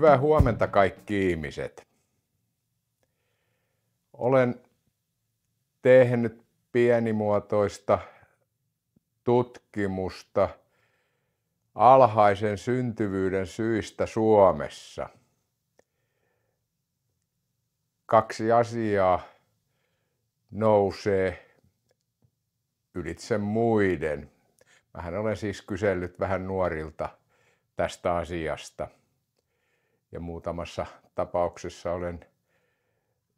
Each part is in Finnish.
Hyvää huomenta kaikki ihmiset. Olen tehnyt pienimuotoista tutkimusta alhaisen syntyvyyden syistä Suomessa. Kaksi asiaa nousee ylitse muiden. Mähän olen siis kysellyt vähän nuorilta tästä asiasta – ja muutamassa tapauksessa olen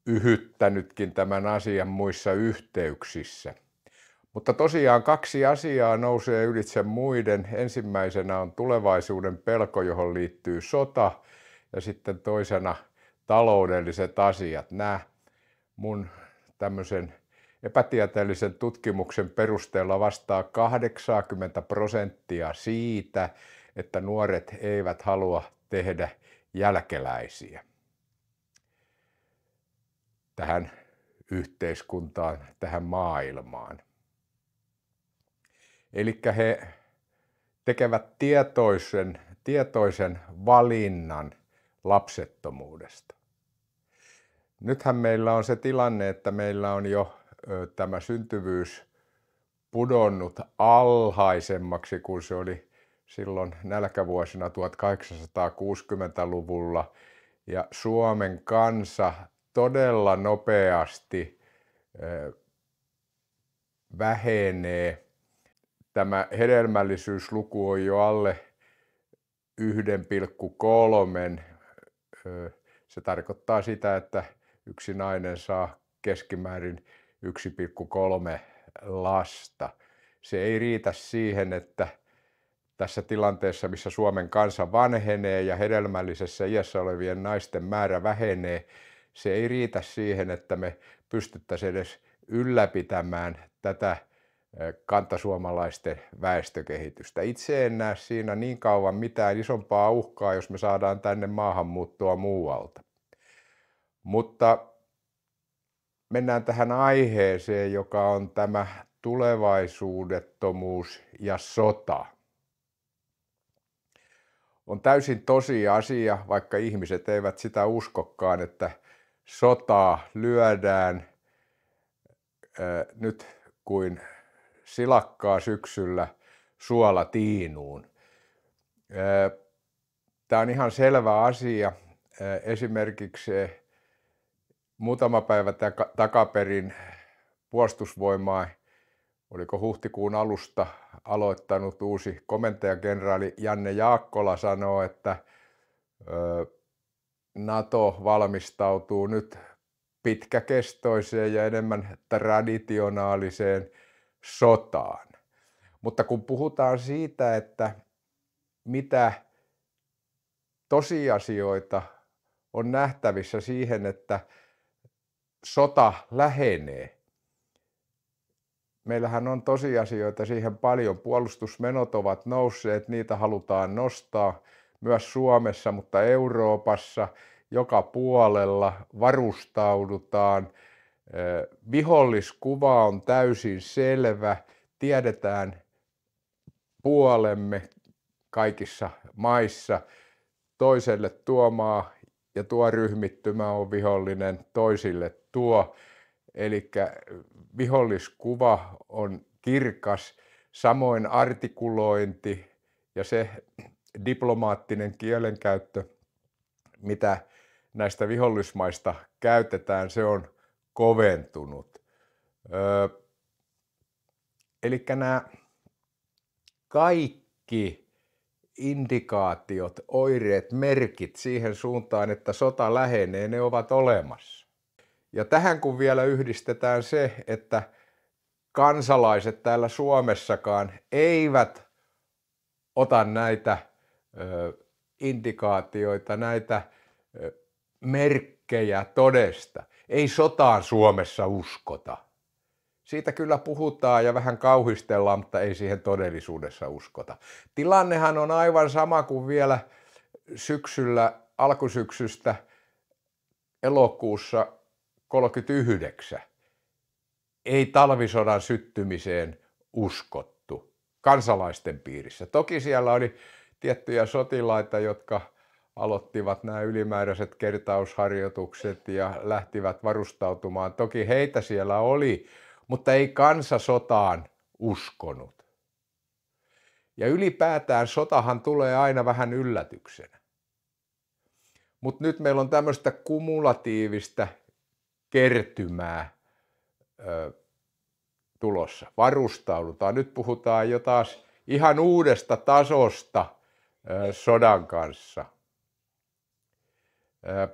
yhyttänytkin tämän asian muissa yhteyksissä. Mutta tosiaan kaksi asiaa nousee ylitse muiden. Ensimmäisenä on tulevaisuuden pelko, johon liittyy sota, ja sitten toisena taloudelliset asiat. Nämä mun tämmöisen epätieteellisen tutkimuksen perusteella vastaa 80 prosenttia siitä, että nuoret eivät halua tehdä jälkeläisiä tähän yhteiskuntaan, tähän maailmaan. Eli he tekevät tietoisen, tietoisen valinnan lapsettomuudesta. Nythän meillä on se tilanne, että meillä on jo ö, tämä syntyvyys pudonnut alhaisemmaksi kuin se oli silloin nälkävuosina 1860-luvulla ja Suomen kansa todella nopeasti vähenee. Tämä hedelmällisyysluku on jo alle 1,3. Se tarkoittaa sitä, että yksi nainen saa keskimäärin 1,3 lasta. Se ei riitä siihen, että tässä tilanteessa, missä Suomen kansa vanhenee ja hedelmällisessä iässä olevien naisten määrä vähenee, se ei riitä siihen, että me pystyttäisiin edes ylläpitämään tätä eh, kantasuomalaisten väestökehitystä. Itse en näe siinä niin kauan mitään isompaa uhkaa, jos me saadaan tänne maahanmuuttoa muualta. Mutta mennään tähän aiheeseen, joka on tämä tulevaisuudettomuus ja sota on täysin tosi asia, vaikka ihmiset eivät sitä uskokkaan, että sotaa lyödään nyt kuin silakkaa syksyllä suola tiinuun. Tämä on ihan selvä asia. esimerkiksi muutama päivä takaperin puolustusvoimaa, oliko huhtikuun alusta aloittanut uusi komentajakenraali Janne Jaakkola sanoo, että NATO valmistautuu nyt pitkäkestoiseen ja enemmän traditionaaliseen sotaan. Mutta kun puhutaan siitä, että mitä tosiasioita on nähtävissä siihen, että sota lähenee, Meillähän on tosiasioita siihen paljon. Puolustusmenot ovat nousseet, niitä halutaan nostaa myös Suomessa, mutta Euroopassa joka puolella varustaudutaan. Viholliskuva on täysin selvä. Tiedetään puolemme kaikissa maissa. Toiselle tuomaa ja tuo ryhmittymä on vihollinen, toisille tuo. Eli viholliskuva on kirkas, samoin artikulointi ja se diplomaattinen kielenkäyttö, mitä näistä vihollismaista käytetään, se on koventunut. Öö, eli nämä kaikki indikaatiot, oireet, merkit siihen suuntaan, että sota lähenee, ne ovat olemassa. Ja tähän kun vielä yhdistetään se, että kansalaiset täällä Suomessakaan eivät ota näitä indikaatioita, näitä merkkejä todesta. Ei sotaan Suomessa uskota. Siitä kyllä puhutaan ja vähän kauhistellaan, mutta ei siihen todellisuudessa uskota. Tilannehan on aivan sama kuin vielä syksyllä, alkusyksystä elokuussa 1939 Ei talvisodan syttymiseen uskottu kansalaisten piirissä. Toki siellä oli tiettyjä sotilaita, jotka aloittivat nämä ylimääräiset kertausharjoitukset ja lähtivät varustautumaan. Toki heitä siellä oli, mutta ei kansa sotaan uskonut. Ja ylipäätään sotahan tulee aina vähän yllätyksenä. Mutta nyt meillä on tämmöistä kumulatiivista kertymää ö, tulossa. Varustaudutaan. Nyt puhutaan jo taas ihan uudesta tasosta ö, sodan kanssa. Ö,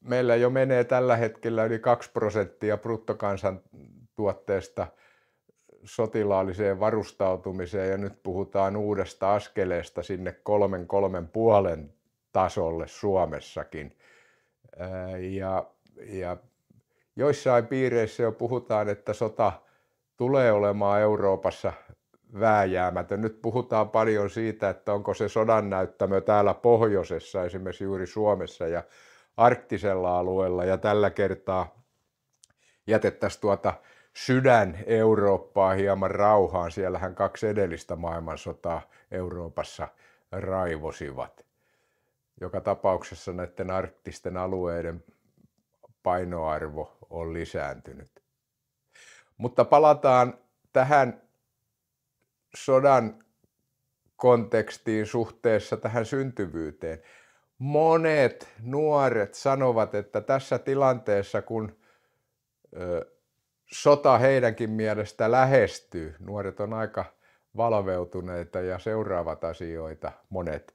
meillä jo menee tällä hetkellä yli 2 prosenttia bruttokansantuotteesta sotilaalliseen varustautumiseen ja nyt puhutaan uudesta askeleesta sinne kolmen kolmen puolen tasolle Suomessakin. Ja ja joissain piireissä jo puhutaan, että sota tulee olemaan Euroopassa vääjäämätön. Nyt puhutaan paljon siitä, että onko se sodan näyttämö täällä pohjoisessa, esimerkiksi juuri Suomessa ja arktisella alueella. Ja tällä kertaa jätettäisiin tuota sydän Eurooppaa hieman rauhaan. Siellähän kaksi edellistä maailmansotaa Euroopassa raivosivat. Joka tapauksessa näiden arktisten alueiden painoarvo on lisääntynyt. Mutta palataan tähän sodan kontekstiin suhteessa tähän syntyvyyteen. Monet nuoret sanovat, että tässä tilanteessa, kun ö, sota heidänkin mielestä lähestyy, nuoret on aika valveutuneita ja seuraavat asioita monet,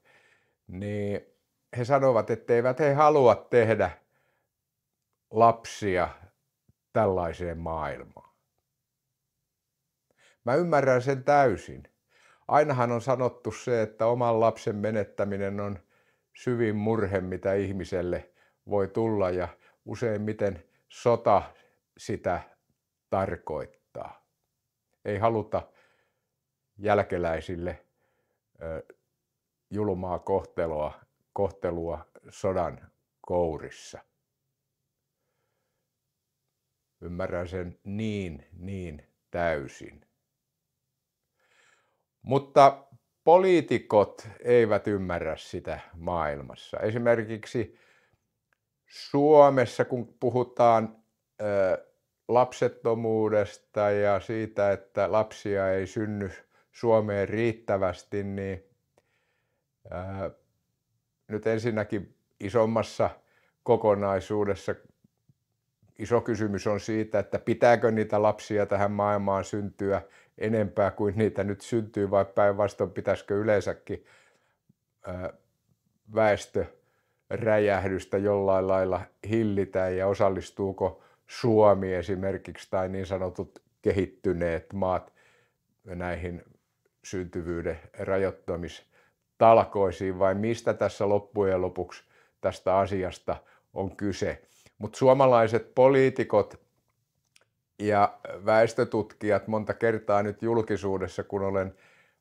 niin he sanovat, että eivät he halua tehdä lapsia tällaiseen maailmaan. Mä ymmärrän sen täysin. Ainahan on sanottu se, että oman lapsen menettäminen on syvin murhe, mitä ihmiselle voi tulla ja useimmiten sota sitä tarkoittaa. Ei haluta jälkeläisille julmaa kohtelua, kohtelua sodan kourissa. Ymmärrän sen niin, niin täysin. Mutta poliitikot eivät ymmärrä sitä maailmassa. Esimerkiksi Suomessa, kun puhutaan lapsettomuudesta ja siitä, että lapsia ei synny Suomeen riittävästi, niin nyt ensinnäkin isommassa kokonaisuudessa iso kysymys on siitä, että pitääkö niitä lapsia tähän maailmaan syntyä enempää kuin niitä nyt syntyy vai päinvastoin pitäisikö yleensäkin väestö räjähdystä jollain lailla hillitä ja osallistuuko Suomi esimerkiksi tai niin sanotut kehittyneet maat näihin syntyvyyden rajoittamistalkoisiin vai mistä tässä loppujen lopuksi tästä asiasta on kyse. Mutta suomalaiset poliitikot ja väestötutkijat monta kertaa nyt julkisuudessa, kun olen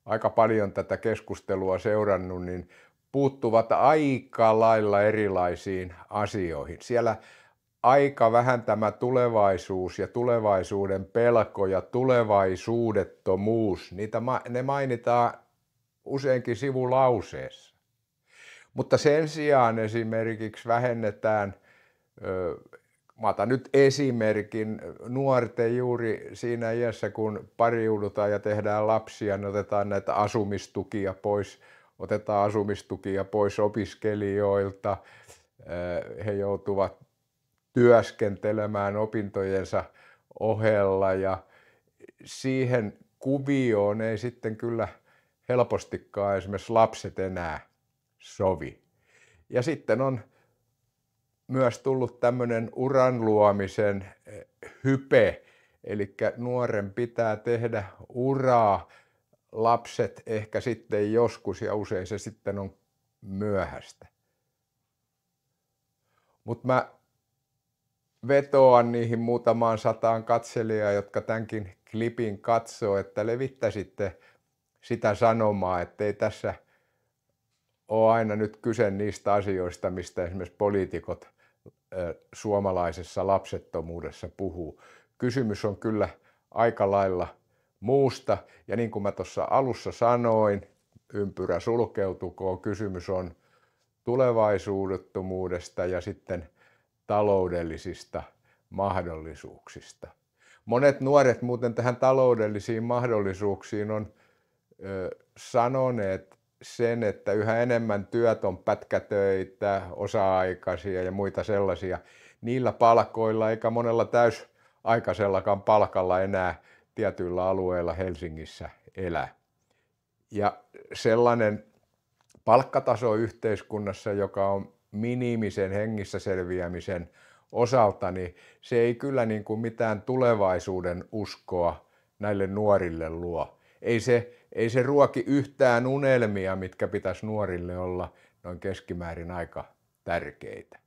aika paljon tätä keskustelua seurannut, niin puuttuvat aika lailla erilaisiin asioihin. Siellä aika vähän tämä tulevaisuus ja tulevaisuuden pelko ja tulevaisuudettomuus, niitä ma- ne mainitaan useinkin sivulauseessa. Mutta sen sijaan esimerkiksi vähennetään – Mä otan nyt esimerkin nuorten juuri siinä iässä, kun pariudutaan ja tehdään lapsia, niin otetaan näitä asumistukia pois, otetaan asumistukia pois opiskelijoilta. He joutuvat työskentelemään opintojensa ohella ja siihen kuvioon ei sitten kyllä helpostikaan esimerkiksi lapset enää sovi. Ja sitten on myös tullut tämmöinen uran luomisen eh, hype, eli nuoren pitää tehdä uraa, lapset ehkä sitten joskus ja usein se sitten on myöhäistä. Mutta mä vetoan niihin muutamaan sataan katselijaa, jotka tämänkin klipin katsoo, että levittäisitte sitä sanomaa, ettei tässä ole aina nyt kyse niistä asioista, mistä esimerkiksi poliitikot suomalaisessa lapsettomuudessa puhuu. Kysymys on kyllä aika lailla muusta ja niin kuin mä tuossa alussa sanoin, ympyrä sulkeutukoon, kysymys on tulevaisuudettomuudesta ja sitten taloudellisista mahdollisuuksista. Monet nuoret muuten tähän taloudellisiin mahdollisuuksiin on ö, sanoneet sen, että yhä enemmän työt on pätkätöitä, osa-aikaisia ja muita sellaisia. Niillä palkoilla eikä monella täysaikaisellakaan palkalla enää tietyillä alueilla Helsingissä elää. Ja sellainen palkkataso yhteiskunnassa, joka on minimisen hengissä selviämisen osalta, niin se ei kyllä niin kuin mitään tulevaisuuden uskoa näille nuorille luo. Ei se ei se ruoki yhtään unelmia, mitkä pitäisi nuorille olla noin keskimäärin aika tärkeitä.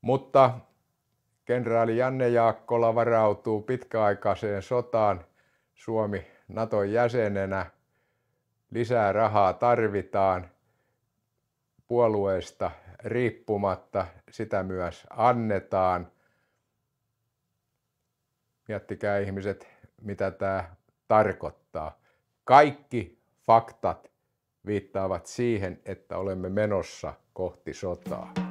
Mutta kenraali Janne Jaakkola varautuu pitkäaikaiseen sotaan Suomi Naton jäsenenä. Lisää rahaa tarvitaan puolueesta riippumatta, sitä myös annetaan – miettikää ihmiset, mitä tämä tarkoittaa. Kaikki faktat viittaavat siihen, että olemme menossa kohti sotaa.